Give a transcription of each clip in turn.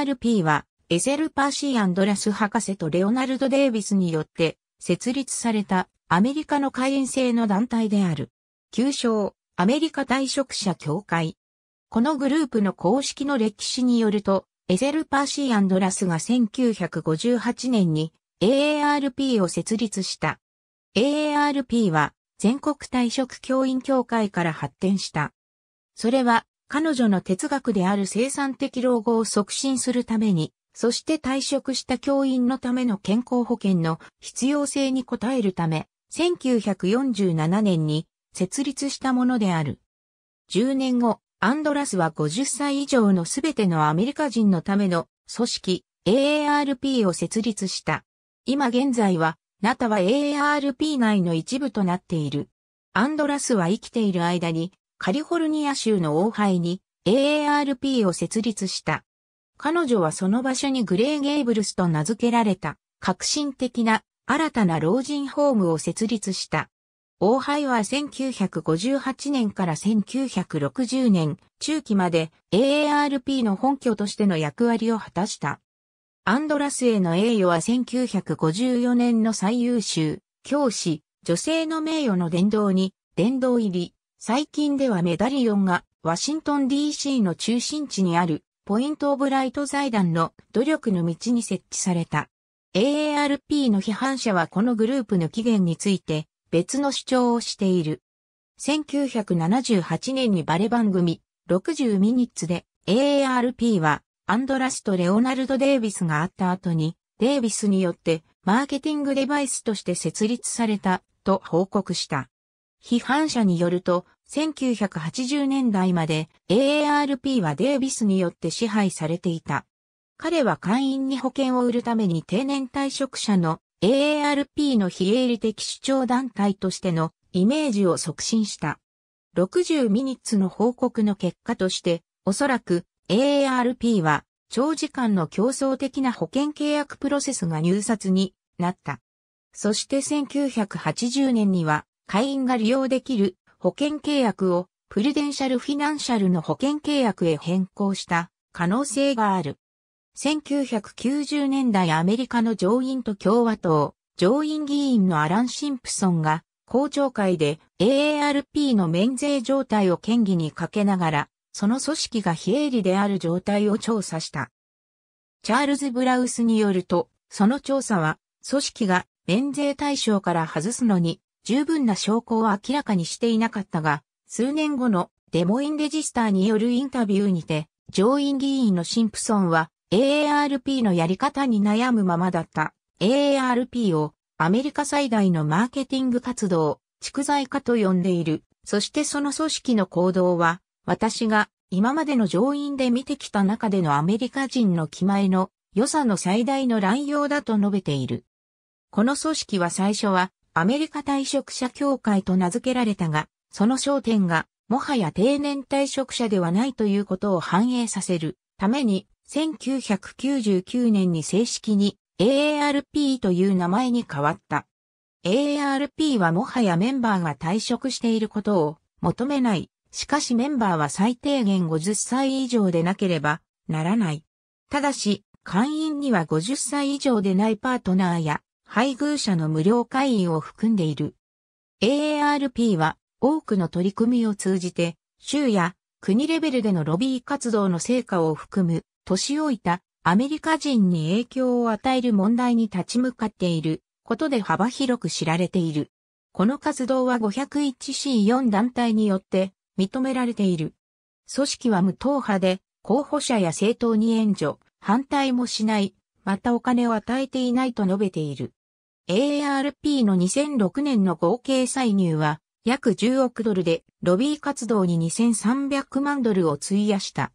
SRP は、エセル・パーシー・アンドラス博士とレオナルド・デイビスによって設立されたアメリカの会員制の団体である。旧称、アメリカ退職者協会。このグループの公式の歴史によると、エセル・パーシー・アンドラスが1958年に AARP を設立した。AARP は全国退職教員協会から発展した。それは彼女の哲学である生産的老後を促進するために、そして退職した教員のための健康保険の必要性に応えるため、1947年に設立したものである。10年後、アンドラスは50歳以上のすべてのアメリカ人のための組織 AARP を設立した。今現在は、ナタは AARP 内の一部となっている。アンドラスは生きている間にカリフォルニア州のオーハイに AARP を設立した。彼女はその場所にグレー・ゲイブルスと名付けられた革新的な新たな老人ホームを設立した。オーハイは1958年から1960年中期まで AARP の本拠としての役割を果たした。アンドラスへの栄誉は1954年の最優秀、教師、女性の名誉の殿堂に、殿堂入り、最近ではメダリオンがワシントン DC の中心地にあるポイントオブライト財団の努力の道に設置された。AARP の批判者はこのグループの起源について別の主張をしている。1978年にバレ番組60ミニッツで AARP はアンドラスとレオナルド・デイビスがあった後にデイビスによってマーケティングデバイスとして設立されたと報告した。批判者によると、1980年代まで AARP はデービスによって支配されていた。彼は会員に保険を売るために定年退職者の AARP の非営利的主張団体としてのイメージを促進した。60ミニッツの報告の結果として、おそらく AARP は長時間の競争的な保険契約プロセスが入札になった。そして1980年には会員が利用できる保険契約をプルデンシャルフィナンシャルの保険契約へ変更した可能性がある。1990年代アメリカの上院と共和党、上院議員のアラン・シンプソンが、公聴会で AARP の免税状態を県議にかけながら、その組織が非営利である状態を調査した。チャールズ・ブラウスによると、その調査は、組織が免税対象から外すのに十分な証拠を明らかにしていなかったが、数年後のデモインレジスターによるインタビューにて、上院議員のシンプソンは AARP のやり方に悩むままだった AARP をアメリカ最大のマーケティング活動、蓄財化と呼んでいる。そしてその組織の行動は、私が今までの上院で見てきた中でのアメリカ人の気前の良さの最大の乱用だと述べている。この組織は最初はアメリカ退職者協会と名付けられたが、その焦点が、もはや定年退職者ではないということを反映させるために、1999年に正式に AARP という名前に変わった。AARP はもはやメンバーが退職していることを求めない。しかしメンバーは最低限50歳以上でなければならない。ただし、会員には50歳以上でないパートナーや配偶者の無料会員を含んでいる。AARP は多くの取り組みを通じて、州や国レベルでのロビー活動の成果を含む、年老いたアメリカ人に影響を与える問題に立ち向かっていることで幅広く知られている。この活動は 501C4 団体によって認められている。組織は無党派で候補者や政党に援助、反対もしない、またお金を与えていないと述べている。AARP の2006年の合計歳入は約10億ドルでロビー活動に2300万ドルを費やした。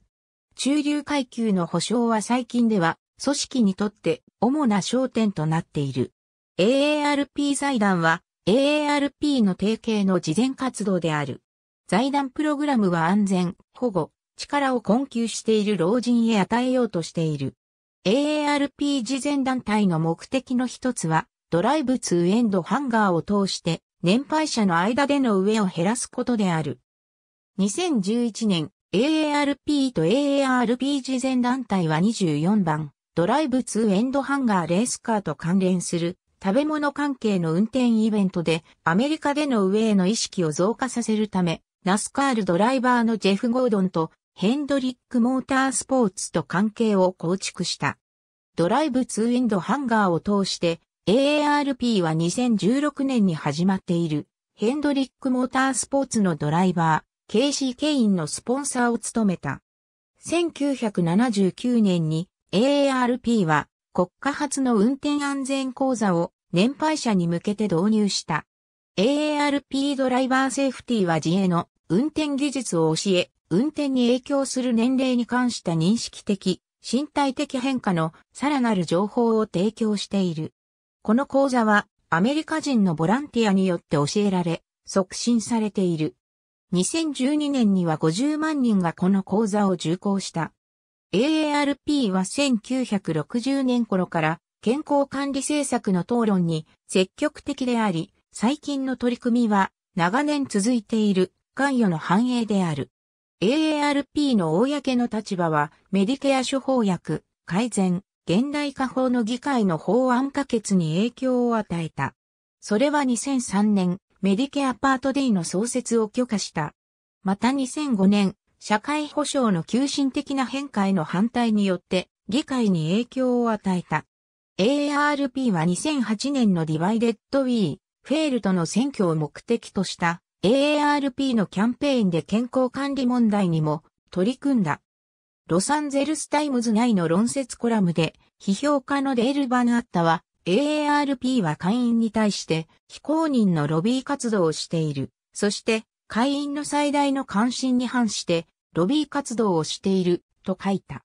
中流階級の保障は最近では組織にとって主な焦点となっている。AARP 財団は AARP の提携の事前活動である。財団プログラムは安全、保護、力を困窮している老人へ与えようとしている。AARP 事前団体の目的の一つは、ドライブツーエンドハンガーを通して年配者の間での上を減らすことである。2011年 AARP と AARP 事前団体は24番ドライブツーエンドハンガーレースカーと関連する食べ物関係の運転イベントでアメリカでの上への意識を増加させるためナスカールドライバーのジェフ・ゴードンとヘンドリック・モータースポーツと関係を構築した。ドライブツーエンドハンガーを通して AARP は2016年に始まっているヘンドリックモータースポーツのドライバー、ケイシー・ケインのスポンサーを務めた。1979年に AARP は国家初の運転安全講座を年配者に向けて導入した。AARP ドライバーセーフティーは自衛の運転技術を教え、運転に影響する年齢に関した認識的、身体的変化のさらなる情報を提供している。この講座はアメリカ人のボランティアによって教えられ、促進されている。2012年には50万人がこの講座を受講した。AARP は1960年頃から健康管理政策の討論に積極的であり、最近の取り組みは長年続いている関与の繁栄である。AARP の公の立場はメディケア処方薬、改善、現代化法の議会の法案可決に影響を与えた。それは2003年、メディケアパートデイの創設を許可した。また2005年、社会保障の急進的な変化への反対によって議会に影響を与えた。AARP は2008年のディバイデッドウィー、フェールとの選挙を目的とした AARP のキャンペーンで健康管理問題にも取り組んだ。ロサンゼルスタイムズ内の論説コラムで、批評家のデール・バナッタは、AARP は会員に対して非公認のロビー活動をしている。そして、会員の最大の関心に反して、ロビー活動をしている、と書いた。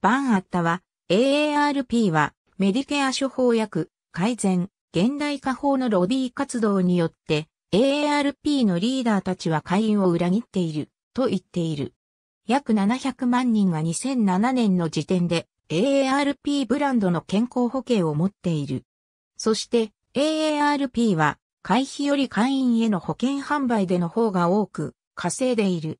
バンアッタは、AARP は、メディケア処方薬、改善、現代化法のロビー活動によって、AARP のリーダーたちは会員を裏切っている、と言っている。約700万人が2007年の時点で AARP ブランドの健康保険を持っている。そして AARP は会費より会員への保険販売での方が多く稼いでいる。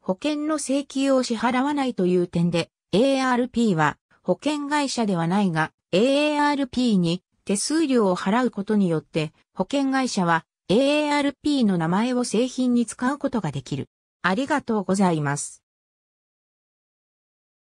保険の請求を支払わないという点で AARP は保険会社ではないが AARP に手数料を払うことによって保険会社は AARP の名前を製品に使うことができる。ありがとうございます。